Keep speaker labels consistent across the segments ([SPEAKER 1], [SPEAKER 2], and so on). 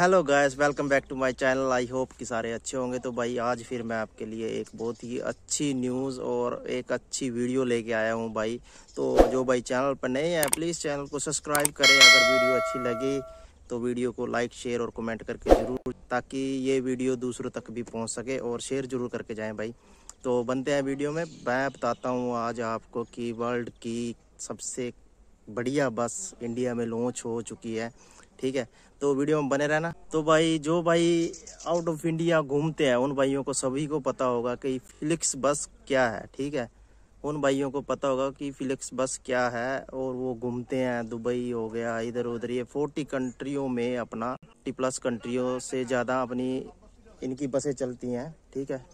[SPEAKER 1] hello guys welcome back to my channel I hope कि सारे अच्छे होंगे तो भाई आज फिर मैं आपके लिए एक बहुत ही अच्छी न्यूज़ और एक अच्छी वीडियो लेके आया हूं भाई तो जो भाई चैनल पर नए हैं प्लीज़ चैनल को सब्सक्राइब करें अगर वीडियो अच्छी लगी तो वीडियो को लाइक शेयर और कमेंट करके ज़रूर ताकि ये वीडियो दूसरों तक भी पहुँच सके और शेयर ज़रूर करके जाएँ भाई तो बनते हैं वीडियो में मैं बताता हूँ आज आपको कि वर्ल्ड की सबसे बढ़िया बस इंडिया में लॉन्च हो चुकी है ठीक है तो वीडियो में बने रहना तो भाई जो भाई आउट ऑफ इंडिया घूमते हैं उन भाइयों को सभी को पता होगा कि फिलिक्स बस क्या है ठीक है उन भाइयों को पता होगा कि फिलिक्स बस क्या है और वो घूमते हैं दुबई हो गया इधर उधर ये फोर्टी कंट्रियों में अपना टी प्लस कंट्रियों से ज़्यादा अपनी इनकी बसें चलती हैं ठीक है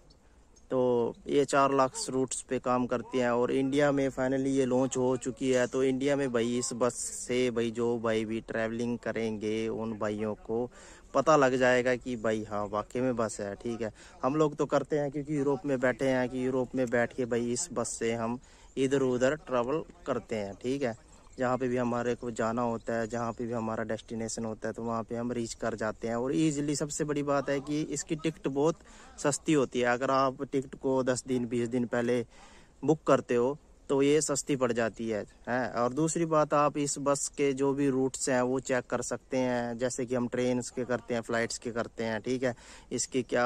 [SPEAKER 1] तो ये चार लाख रूट्स पे काम करती हैं और इंडिया में फाइनली ये लॉन्च हो चुकी है तो इंडिया में भाई इस बस से भाई जो भाई भी ट्रैवलिंग करेंगे उन भाइयों को पता लग जाएगा कि भाई हाँ वाकई में बस है ठीक है हम लोग तो करते हैं क्योंकि यूरोप में बैठे हैं कि यूरोप में बैठ के भाई इस बस से हम इधर उधर ट्रैवल करते हैं ठीक है जहाँ पे भी हमारे को जाना होता है जहाँ पे भी हमारा डेस्टिनेशन होता है तो वहाँ पे हम रीच कर जाते हैं और इजीली सबसे बड़ी बात है कि इसकी टिकट बहुत सस्ती होती है अगर आप टिकट को दस दिन बीस दिन पहले बुक करते हो तो ये सस्ती पड़ जाती है हैं और दूसरी बात आप इस बस के जो भी रूट्स हैं वो चेक कर सकते हैं जैसे कि हम ट्रेन के करते हैं फ़्लाइट्स के करते हैं ठीक है इसकी क्या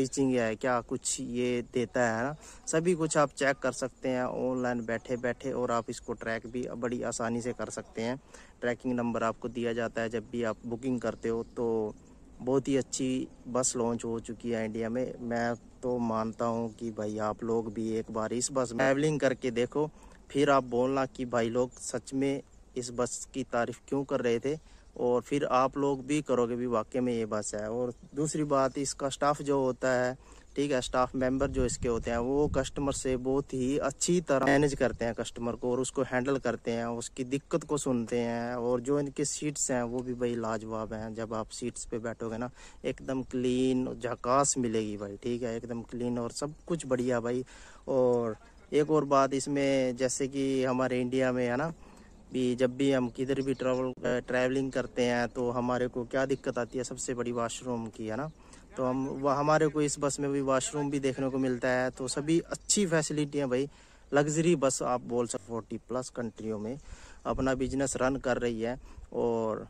[SPEAKER 1] रीचिंग है क्या कुछ ये देता है ना सभी कुछ आप चेक कर सकते हैं ऑनलाइन बैठे बैठे और आप इसको ट्रैक भी बड़ी आसानी से कर सकते हैं ट्रैकिंग नंबर आपको दिया जाता है जब भी आप बुकिंग करते हो तो बहुत ही अच्छी बस लॉन्च हो चुकी है इंडिया में मैं तो मानता हूँ कि भाई आप लोग भी एक बार इस बस में ट्रैवलिंग करके देखो फिर आप बोलना कि भाई लोग सच में इस बस की तारीफ़ क्यों कर रहे थे और फिर आप लोग भी करोगे भी वाकई में ये बस है और दूसरी बात इसका स्टाफ जो होता है ठीक है स्टाफ मेंबर जो इसके होते हैं वो कस्टमर से बहुत ही अच्छी तरह मैनेज करते हैं कस्टमर को और उसको हैंडल करते हैं उसकी दिक्कत को सुनते हैं और जो इनके सीट्स हैं वो भी भाई लाजवाब हैं जब आप सीट्स पे बैठोगे ना एकदम क्लीन झकास मिलेगी भाई ठीक है एकदम क्लीन और सब कुछ बढ़िया भाई और एक और बात इसमें जैसे कि हमारे इंडिया में है ना भी जब भी हम किधर भी ट्रैवल ट्रैवलिंग करते हैं तो हमारे को क्या दिक्कत आती है सबसे बड़ी वाशरूम की है ना तो हम वह हमारे को इस बस में भी वाशरूम भी देखने को मिलता है तो सभी अच्छी फैसिलिटी हैं भाई लग्जरी बस आप बोल सकते फोर्टी प्लस कंट्रियों में अपना बिजनेस रन कर रही है और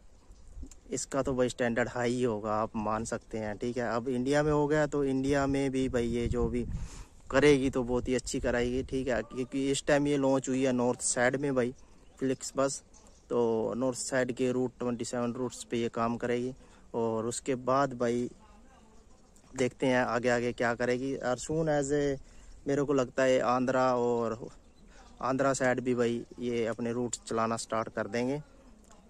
[SPEAKER 1] इसका तो भाई स्टैंडर्ड हाई ही होगा आप मान सकते हैं ठीक है अब इंडिया में हो गया तो इंडिया में भी भाई ये जो भी करेगी तो बहुत ही अच्छी कराएगी ठीक है क्योंकि इस टाइम ये लॉन्च हुई है नॉर्थ साइड में भाई फ्लिक्स बस तो नॉर्थ साइड के रूट ट्वेंटी सेवन रूट्स पर ये काम करेगी और उसके बाद भाई देखते हैं आगे आगे क्या करेगी और सुन एज ए मेरे को लगता है आंध्रा और आंध्रा साइड भी भाई ये अपने रूट्स चलाना स्टार्ट कर देंगे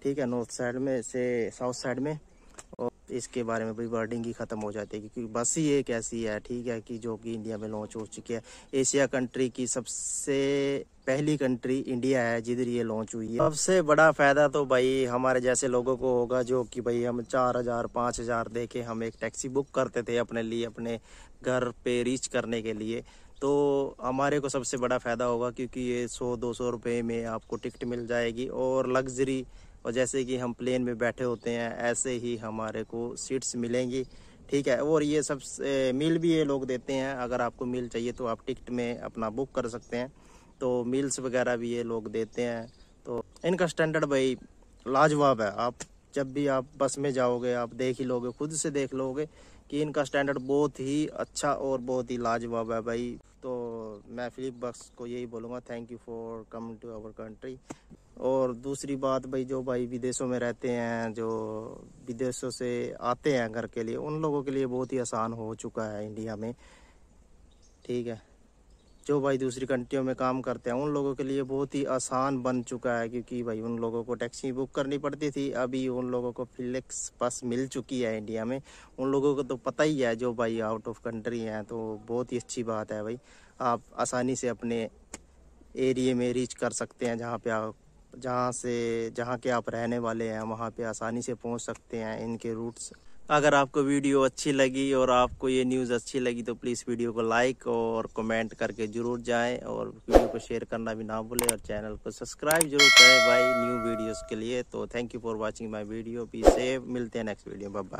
[SPEAKER 1] ठीक है नॉर्थ साइड में से साउथ साइड में इसके बारे में भी वर्डिंग ही ख़त्म हो जाती है क्योंकि बस ही एक ऐसी है ठीक है कि जो कि इंडिया में लॉन्च हो चुकी है एशिया कंट्री की सबसे पहली कंट्री इंडिया है जिधर ये लॉन्च हुई है सबसे बड़ा फ़ायदा तो भाई हमारे जैसे लोगों को होगा जो कि भाई हम चार हज़ार पाँच हज़ार दे के हम एक टैक्सी बुक करते थे अपने लिए अपने घर पे रीच करने के लिए तो हमारे को सबसे बड़ा फ़ायदा होगा क्योंकि ये सौ दो सौ रुपये में आपको टिकट मिल जाएगी और लग्जरी और जैसे कि हम प्लेन में बैठे होते हैं ऐसे ही हमारे को सीट्स मिलेंगी ठीक है और ये सब मील भी ये लोग देते हैं अगर आपको मील चाहिए तो आप टिकट में अपना बुक कर सकते हैं तो मील्स वगैरह भी ये लोग देते हैं तो इनका स्टैंडर्ड भाई लाजवाब है आप जब भी आप बस में जाओगे आप देख ही लोगे खुद से देख लोगे कि इनका स्टैंडर्ड बहुत ही अच्छा और बहुत ही लाजवाब है भाई मैं फिलिप बक्स को यही बोलूँगा thank you for come to our country और दूसरी बात भाई जो भाई विदेशों में रहते हैं जो विदेशों से आते हैं घर के लिए उन लोगों के लिए बहुत ही आसान हो चुका है इंडिया में ठीक है जो भाई दूसरी कंट्रियों में काम करते हैं उन लोगों के लिए बहुत ही आसान बन चुका है क्योंकि भाई उन लोगों को टैक्सी बुक करनी पड़ती थी अभी उन लोगों को फ्लिक्स बस मिल चुकी है इंडिया में उन लोगों को तो पता ही है जो भाई आउट ऑफ कंट्री हैं तो बहुत ही अच्छी बात है भाई आप आसानी से अपने एरिए में रीच कर सकते हैं जहाँ पे आप जहाँ से जहाँ के आप रहने वाले हैं वहाँ पे आसानी से पहुँच सकते हैं इनके रूट्स अगर आपको वीडियो अच्छी लगी और आपको ये न्यूज़ अच्छी लगी तो प्लीज़ वीडियो को लाइक और कमेंट करके ज़रूर जाएं और वीडियो को शेयर करना भी ना भूलें और चैनल को सब्सक्राइब जरूर करें भाई न्यू वीडियोज़ के लिए तो thank you for watching my video भी सेफ मिलते हैं नेक्स्ट वीडियो बाय